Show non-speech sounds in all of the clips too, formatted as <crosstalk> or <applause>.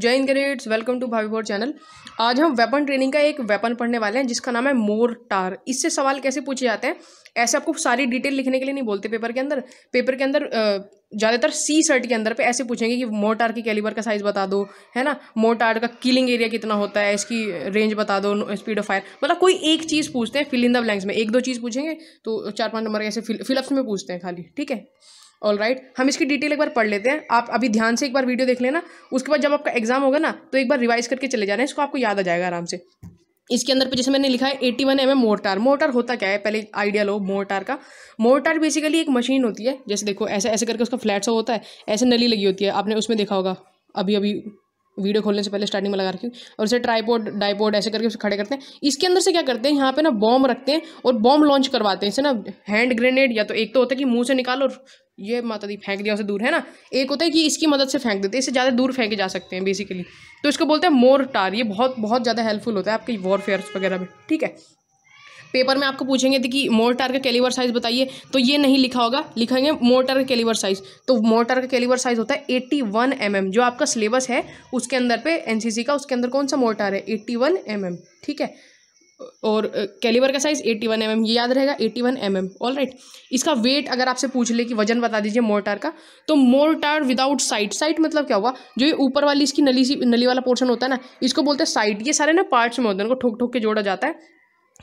जय हिंद cadets welcome to भावी बोर्ड चैनल आज हम वेपन ट्रेनिंग का एक वेपन पढ़ने वाले हैं जिसका नाम है मोरटार इससे सवाल कैसे पूछे जाते हैं ऐसे आपको सारी डिटेल लिखने के लिए नहीं बोलते पेपर के अंदर पेपर के अंदर ज़्यादातर सी सर्ट के अंदर पे ऐसे पूछेंगे कि मोटार की कैलिबर का साइज़ बता दो है ना मोटार का किलिंग एरिया कितना होता है इसकी रेंज बता दो स्पीड ऑफ फायर मतलब कोई एक चीज़ पूछते हैं फिल इन द ब्लैंक्स में एक दो चीज़ पूछेंगे तो चार पाँच नंबर ऐसे फिलअप्स में पूछते हैं खाली ठीक है ऑल राइट right. हम इसकी डिटेल एक बार पढ़ लेते हैं आप अभी ध्यान से एक बार वीडियो देख लेना उसके बाद जब आपका एग्जाम होगा ना तो एक बार रिवाइज करके चले जाना है इसको आपको याद आ जाएगा आराम से इसके अंदर पे जैसे मैंने लिखा है eighty one M M mortar mortar होता क्या है पहले आइडिया लो मोर्टार का मोर्टार बेसिकली एक मशीन होती है जैसे देखो ऐसे ऐसे करके उसका फ्लैट सा होता है ऐसे नली लगी होती है आपने उसमें देखा होगा अभी अभी वीडियो खोलने से पहले स्टार्टिंग में लगा रखी और उसे ट्राईपोड डाईपोड ऐसे करके उसे खड़े करते हैं इसके अंदर से क्या करते हैं यहाँ पे ना बॉम्ब रखते हैं और बॉम्ब लॉन्च करवाते हैं इसे ना हैंड ग्रेनेड या तो एक तो होता है कि मुंह से निकालो और ये माता दी फेंक दिया उसे दूर है ना एक होता है कि इसकी मदद से फेंक देते हैं इससे ज़्यादा दूर फेंके जा सकते हैं बेसिकली तो इसको बोलते हैं मोर टार ये बहुत बहुत ज़्यादा हेल्पफुल होता है आपकी वॉरफेयर्स वगैरह में ठीक है पेपर में आपको पूछेंगे कि मोर्टार का कैलिवर साइज बताइए तो ये नहीं लिखा होगा लिखेंगे मोर्टार का कैलिवर साइज तो मोर्टार का कैलिवर साइज होता है एट्टी वन mm, जो आपका सिलेबस है उसके अंदर पे एनसीसी का उसके अंदर कौन सा मोर्टार है एट्टी वन mm, ठीक है और uh, का साइज़ एट्टी वन एम ये याद रहेगा eighty one M all right इसका वेट अगर आपसे पूछ ले कि वजन बता दीजिए मोर्टार का तो मोर्टार विदाउट साइट साइट मतलब क्या हुआ जो ये ऊपर वाली इसकी नली सी नली वाला पोर्शन होता है ना इसको बोलते हैं साइट ये सारे ना पार्ट्स में होते हैं उनको ठोक ठोक के जोड़ा जाता है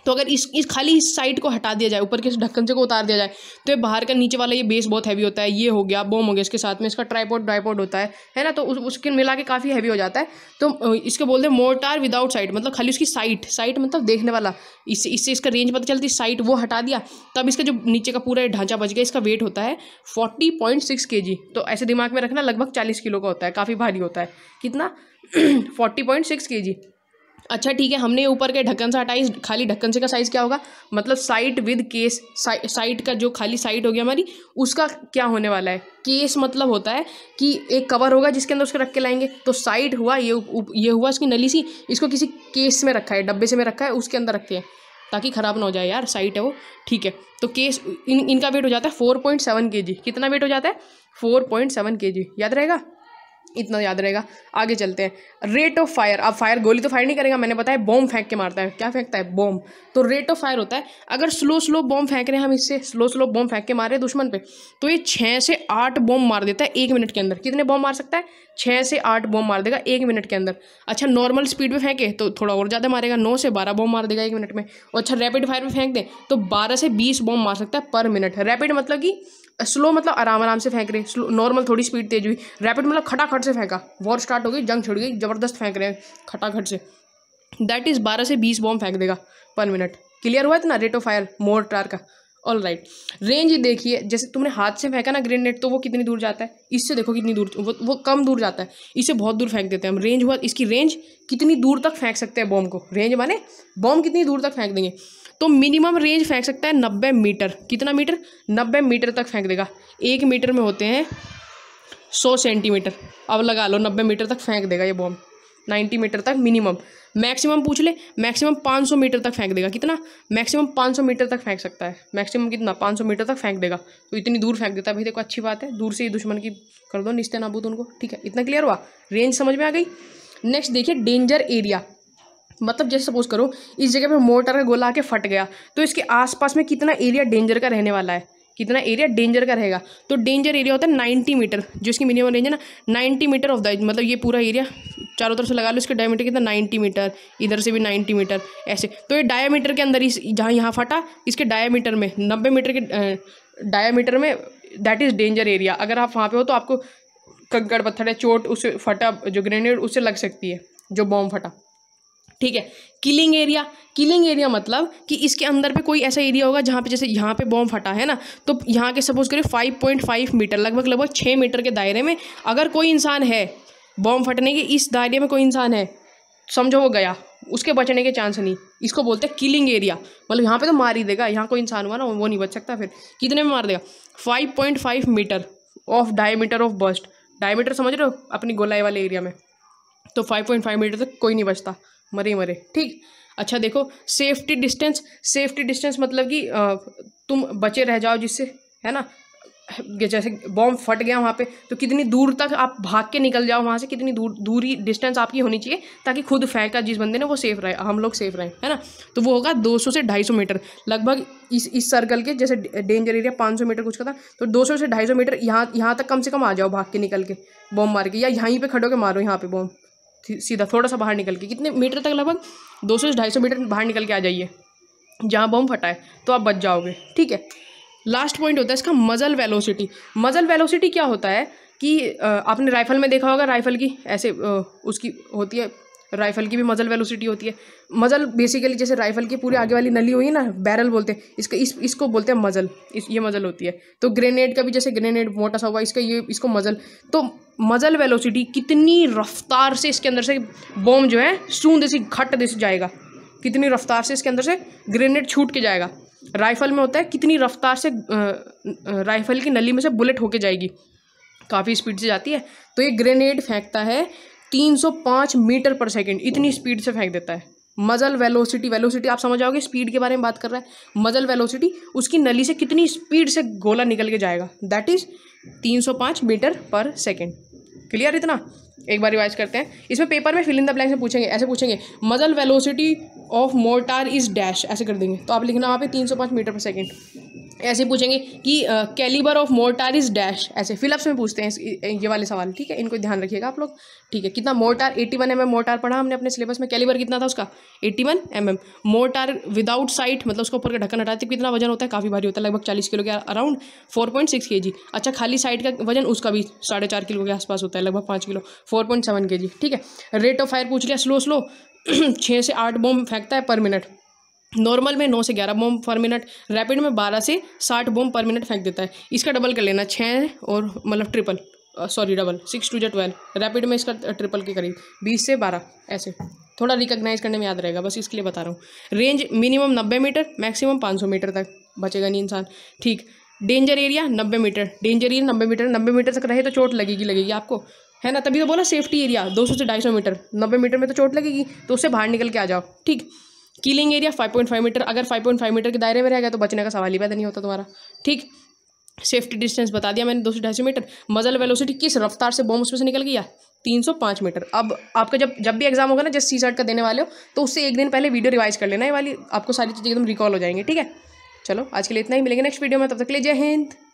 तो अगर इस इस खाली इस साइड को हटा दिया जाए ऊपर के ढक्कन से को उतार दिया जाए तो ये बाहर का नीचे वाला ये बेस बहुत हैवी होता है ये हो गया बोम हो गया इसके साथ में इसका ट्राईपोड ड्राईपोड होता है है ना तो उस, उसके मिला के काफ़ी हैवी हो जाता है तो इसके बोलते हैं मोर्टार विदाउट साइट मतलब खाली उसकी साइट साइट मतलब देखने वाला इससे इससे इसका रेंज पता चलती साइट वो हटा दिया तब इसका जो नीचे का पूरा ढांचा बच गया इसका वेट होता है फोर्टी पॉइंट सिक्स के जी तो ऐसे दिमाग में रखना लगभग चालीस किलो का होता है काफ़ी भारी होता है कितना फोर्टी पॉइंट सिक्स के जी अच्छा ठीक है हमने ऊपर के ढक्कन से हटाई खाली ढक्कन से का साइज़ क्या होगा मतलब साइट विद केस साइट का जो खाली साइट होगी हमारी उसका क्या होने वाला है केस मतलब होता है कि एक कवर होगा जिसके अंदर उसको रख के लाएंगे तो साइट हुआ ये ये हुआ उसकी नली सी इसको किसी केस में रखा है डब्बे से में रखा है उसके अंदर रखते हैं ताकि ख़राब ना हो जाए यार साइट है वो ठीक है तो केस इन इनका वेट हो जाता है फोर पॉइंट सेवन के जी कितना वेट हो जाता है फोर पॉइंट सेवन के जी याद रहेगा इतना याद रहेगा आगे चलते हैं रेट ऑफ फायर अब फायर गोली तो फायर नहीं करेगा मैंने बताया बॉम्ब फेंक के मारता है क्या फेंकता है बॉम्ब तो रेट ऑफ फायर होता है अगर स्लो स्लो बॉम्ब फेंक रहे हैं हम इससे स्लो स्लो बॉम्ब फेंक के मारे दुश्मन पे तो ये छः से आठ बॉम्ब मार देता है एक मिनट के अंदर कितने बॉम्ब मार सकता है छः से आठ बॉम्ब मार देगा एक मिनट के अंदर अच्छा नॉर्मल स्पीड में फेंके तो थोड़ा और ज़्यादा मारेगा नौ से बारह बॉम्ब मार देगा एक मिनट में और अच्छा रैपिड फायर में फेंक दें तो बारह से बीस बॉम्ब मार सकता है पर मिनट रैपिड मतलब कि स्लो मतलब आराम आराम से फेंक रहे स्लो नॉर्मल थोड़ी स्पीड तेज हुई रैपिड मतलब खटाखट से फेंका वॉर स्टार्ट हो गई जंग छिड़ गई जबरदस्त फेंक रहे हैं खटाखट से दैट इज़ बारह से बीस बॉम्ब फेंक देगा पर मिनट क्लियर हुआ इतना रेट ऑफ फायर मोर्टार का ऑल राइट रेंज देखिए जैसे तुमने हाथ से फेंका ना ग्रेनेड तो वो कितनी दूर जाता है इससे देखो कितनी दूर वो वो कम दूर जाता है इससे बहुत दूर फेंक देते हैं हम रेंज हुआ इसकी रेंज कितनी दूर तक फेंक सकते हैं बॉम्ब को रेंज माने बॉम्ब कितनी दूर तक फेंक देंगे तो मिनिमम रेंज फेंक सकता है नब्बे मीटर कितना मीटर नब्बे मीटर तक फेंक देगा एक मीटर में होते हैं सौ सेंटीमीटर अब लगा लो नब्बे मीटर तक फेंक देगा ये बॉम्ब नाइन्टी मीटर तक मिनिमम मैक्सिमम पूछ ले मैक्सिमम पाँच सौ मीटर तक फेंक देगा कितना मैक्सिमम पाँच सौ मीटर तक फेंक सकता है मैक्सिमम कितना पाँच सौ मीटर तक फेंक देगा तो इतनी दूर फेंक देता है भाई देखो अच्छी बात है दूर से ही दुश्मन की कर दो निश्चय नाबूद उनको ठीक है इतना क्लियर हुआ रेंज समझ में आ गई नेक्स्ट देखिए डेंजर एरिया मतलब जैसे सपोज करो इस जगह पे मोटर का गोला आके फट गया तो इसके आसपास में कितना एरिया डेंजर का रहने वाला है कितना एरिया डेंजर का रहेगा तो डेंजर एरिया होता है नाइन्टी मीटर जो इसकी मिनिमम रेंज है ना नाइन्टी मीटर ऑफ द मतलब ये पूरा एरिया चारों तरफ से लगा लो इसके डायमीटर कितना नाइन्टी मीटर इधर से भी नाइन्टी मीटर ऐसे तो ये डायामीटर के अंदर इस जहाँ यहाँ फटा इसके डायामीटर में नब्बे मीटर के डायामीटर में दैट इज़ डेंजर एरिया अगर आप वहाँ पर हो तो आपको कंकड़ पत्थर है चोट उससे फटा जो ग्रेनेड उससे लग सकती है जो बॉम्ब फटा ठीक है किलिंग एरिया किलिंग एरिया मतलब कि इसके अंदर पे कोई ऐसा एरिया होगा जहाँ पे जैसे यहाँ पे बॉम्ब फटा है ना तो यहाँ के सपोज करें 5.5 मीटर लगभग लगभग छः मीटर के दायरे में अगर कोई इंसान है बॉम्ब फटने के इस दायरे में कोई इंसान है समझो वो गया उसके बचने के चांस नहीं इसको बोलते हैं किलिंग एरिया मतलब यहाँ पर तो मार ही देगा यहाँ कोई इंसान हुआ ना वो नहीं बच सकता फिर कितने में मार देगा five point five metre of dia of burst diameter समझ रहे हो अपनी गोलाई वाले एरिया में तो फाइव पॉइंट फाइव मीटर तक कोई नहीं बचता मरे मरे ठीक अच्छा देखो सेफ्टी डिस्टेंस सेफ्टी डिस्टेंस मतलब कि तुम बचे रह जाओ जिससे है ना जैसे बॉम्ब फट गया वहाँ पे तो कितनी दूर तक आप भाग के निकल जाओ वहाँ से कितनी दूर दूरी डिस्टेंस आपकी होनी चाहिए ताकि खुद फेंका जिस बंदे ने वो सेफ रहे हम लोग सेफ रहें है ना तो वो होगा 200 से 250 मीटर लगभग इस इस सर्कल के जैसे डेंजर एरिया 500 मीटर कुछ का था तो 200 से 250 मीटर यहाँ यहाँ तक कम से कम आ जाओ भाग के निकल के बॉम्ब मार के या यहीं पर खड़ो के मारो यहाँ पर बॉम्ब सीधा थोड़ा सा बाहर निकल के कितने मीटर तक लगभग दो सौ से ढाई सौ मीटर बाहर निकल के आ जाइए जहाँ बम फटा है तो आप बच जाओगे ठीक है लास्ट पॉइंट होता है इसका मज़ल वेलोसिटी मज़ल वेलोसिटी क्या होता है कि आपने राइफ़ल में देखा होगा राइफ़ल की ऐसे उसकी होती है राइफल की भी मज़ल वेलोसिटी होती है मज़ल बेसिकली जैसे राइफल की पूरी आगे वाली नली हुई ना बैरल बोलते हैं इसका इस इसको बोलते हैं मज़ल इस ये मज़ल होती है तो ग्रेनेड का भी जैसे ग्रेनेड मोटा सा हुआ इसका ये इसको मज़ल तो मज़ल वेलोसिटी कितनी रफ्तार से इसके अंदर से बॉम्ब जो है सूंद ऐसी घट दे जाएगा कितनी रफ्तार से इसके अंदर से ग्रेनेड छूट के जाएगा राइफल में होता है कितनी रफ्तार से राइफल की नली में से बुलेट होके जाएगी काफ़ी स्पीड से जाती है तो ये ग्रेनेड फेंकता है 305 मीटर पर सेकेंड इतनी स्पीड से फेंक देता है मजल वेलोसिटी वेलोसिटी आप समझ आओगे स्पीड के बारे में बात कर रहा है मजल वेलोसिटी उसकी नली से कितनी स्पीड से गोला निकल के जाएगा दैट इज़ 305 मीटर पर सेकेंड क्लियर इतना एक बार रिवाइज करते हैं इसमें पेपर में फिल इन द पूछेंगे ऐसे पूछेंगे muzzle velocity of mortar is dash ऐसे कर देंगे तो आप लिखना वहाँ पे 305 मीटर पर सेकेंड ऐसे पूछेंगे कि calibre of mortar is dash ऐसे फिलअप्स में पूछते हैं ये वाले सवाल ठीक है इनको ध्यान रखिएगा आप लोग ठीक है कितना mortar 81 one M M mortar पढ़ा हमने अपने सिलेबस में कैलिबर कितना था उसका 81 one M M mortar without sight मतलब उसको ऊपर का ढक्कन हटाते कितना वजन होता है काफ़ी भारी होता है लगभग चालीस किलो के अराउंड फोर पॉइंट सिक्स के जी अच्छा खाली साइट का वजन उसका भी साढ़े चार किलो के आसपास होता है लगभग पाँच किलो फोर पॉइंट सेवन के जी ठीक है रेट ऑफ फायर पूछ लिया स्लो स्लो <clears throat> छः से आठ बॉम्ब फेंकता है पर मिनट नॉर्मल में नौ से ग्यारह बोम पर मिनट रैपिड में बारह से साठ बोम पर मिनट फेंक देता है इसका डबल कर लेना छः और मतलब triple sorry double six two जो ट्वेल्व रैपिड में इसका ट्रिपल के करीब बीस से बारह ऐसे थोड़ा रिकग्नाइज करने में याद रहेगा बस इसके लिए बता रहा हूँ रेंज मिनिमम नब्बे मीटर मैक्सिमम पाँच सौ मीटर तक बचेगा नहीं इंसान ठीक डेंजर एरिया नब्बे मीटर डेंजर एरिया नब्बे मीटर नब्बे मीटर तक रहे तो चोट लगेगी लगेगी आपको है ना तभी तो बोला सेफ्टी एरिया दो सौ से ढाई सौ मीटर नब्बे मीटर में तो चोट लगेगी तो उससे बाहर निकल के आ जाओ ठीक कीलिंग एरिया 5.5 मीटर अगर 5.5 मीटर के दायरे में रह गया तो बचने का सवाल ही पैदा नहीं होता तुम्हारा ठीक सेफ्टी डिस्टेंस बता दिया मैंने दो सौ ढाई सौ मीटर मजल वेलोसिटी किस रफ्तार से बॉम्ब उसमें से निकल गया तीन सौ पाँच मीटर अब आपका जब जब भी एग्जाम होगा ना जब सी सर्ट का देने वाले हो तो उससे एक दिन पहले वीडियो रिवाइज कर लेना ये वाली आपको सारी चीज़ें एकदम रिकॉल हो जाएंगी ठीक है चलो आज के लिए इतना ही मिलेंगे नेक्स्ट वीडियो में तब तक के लिए जय हिंद